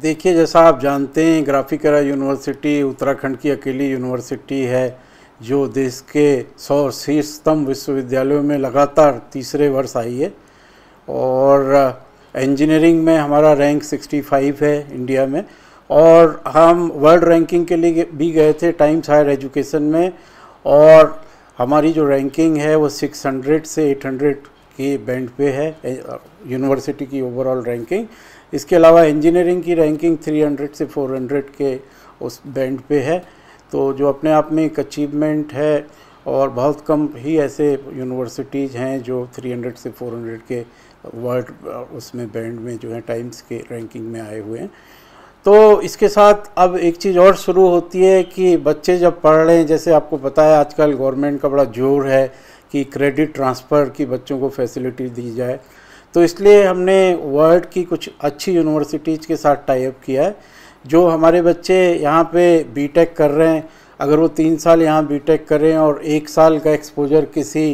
देखिए जैसा आप जानते हैं ग्राफिकरा यूनिवर्सिटी उत्तराखंड की अकेली यूनिवर्सिटी है जो देश के सौ शीर्षतम विश्वविद्यालयों में लगातार तीसरे वर्ष आई है और इंजीनियरिंग में हमारा रैंक 65 है इंडिया में और हम वर्ल्ड रैंकिंग के लिए भी गए थे टाइम्स हायर एजुकेशन में और हमारी जो रैंकिंग है वो 600 से 800 के बैंड पे है यूनिवर्सिटी की ओवरऑल रैंकिंग इसके अलावा इंजीनियरिंग की रैंकिंग 300 से 400 के उस बैंड पे है तो जो अपने आप में एक अचीवमेंट है और बहुत कम ही ऐसे यूनिवर्सिटीज़ हैं जो 300 से 400 के वर्ल्ड उसमें बैंड में जो है टाइम्स के रैंकिंग में आए हुए हैं तो इसके साथ अब एक चीज़ और शुरू होती है कि बच्चे जब पढ़ रहे हैं जैसे आपको पता है आजकल गवर्नमेंट का बड़ा जोर है कि क्रेडिट ट्रांसफ़र की बच्चों को फैसिलिटी दी जाए तो इसलिए हमने वर्ल्ड की कुछ अच्छी यूनिवर्सिटीज़ के साथ टाइप किया है जो हमारे बच्चे यहाँ पे बीटेक कर रहे हैं अगर वो तीन साल यहाँ बीटेक करें और एक साल का एक्सपोजर किसी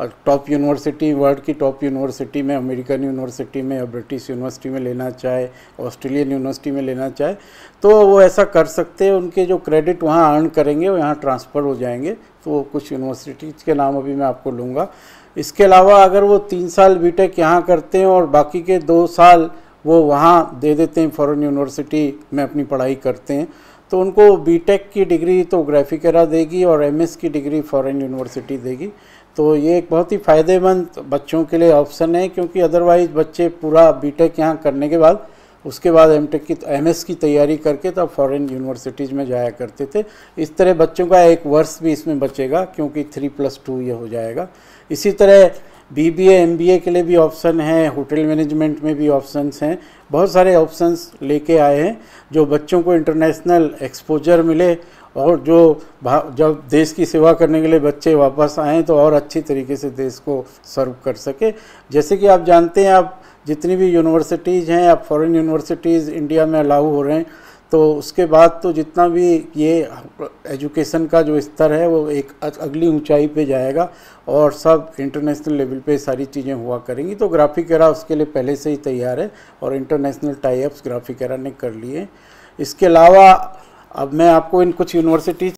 टॉप यूनिवर्सिटी वर्ल्ड की टॉप यूनिवर्सिटी में अमेरिकन यूनिवर्सिटी में या ब्रिटिश यूनिवर्सिटी में लेना चाहे ऑस्ट्रेलियन यूनिवर्सिटी में लेना चाहे तो वो ऐसा कर सकते हैं उनके जो क्रेडिट वहाँ अर्न करेंगे वो यहाँ ट्रांसफ़र हो जाएंगे तो कुछ यूनिवर्सिटीज़ के नाम अभी मैं आपको लूँगा इसके अलावा अगर वो तीन साल टेक यहाँ करते हैं और बाकी के दो साल वो वहाँ दे देते हैं फॉरन यूनिवर्सिटी में अपनी पढ़ाई करते हैं तो उनको बीटेक की डिग्री तो ग्राफिकेरा देगी और एमएस की डिग्री फॉरेन यूनिवर्सिटी देगी तो ये एक बहुत ही फ़ायदेमंद बच्चों के लिए ऑप्शन है क्योंकि अदरवाइज़ बच्चे पूरा बीटेक यहाँ करने के बाद उसके बाद एम टेक की एम की तैयारी करके तब फॉरेन यूनिवर्सिटीज़ में जाया करते थे इस तरह बच्चों का एक वर्ष भी इसमें बचेगा क्योंकि थ्री प्लस टू ये हो जाएगा इसी तरह बीबीए एमबीए के लिए भी ऑप्शन है होटल मैनेजमेंट में भी ऑप्शंस हैं बहुत सारे ऑप्शंस लेके आए हैं जो बच्चों को इंटरनेशनल एक्सपोजर मिले और जो जब देश की सेवा करने के लिए बच्चे वापस आएँ तो और अच्छी तरीके से देश को सर्व कर सके जैसे कि आप जानते हैं आप जितनी भी यूनिवर्सिटीज़ हैं आप फॉरेन यूनिवर्सिटीज़ इंडिया में अलाउ हो रहे हैं तो उसके बाद तो जितना भी ये एजुकेशन का जो स्तर है वो एक अगली ऊंचाई पे जाएगा और सब इंटरनेशनल लेवल पे सारी चीज़ें हुआ करेंगी तो ग्राफिकरा उसके लिए पहले से ही तैयार है और इंटरनेशनल टाइप्स ग्राफिकेरा ने कर लिए इसके अलावा अब मैं आपको इन कुछ यूनिवर्सिटीज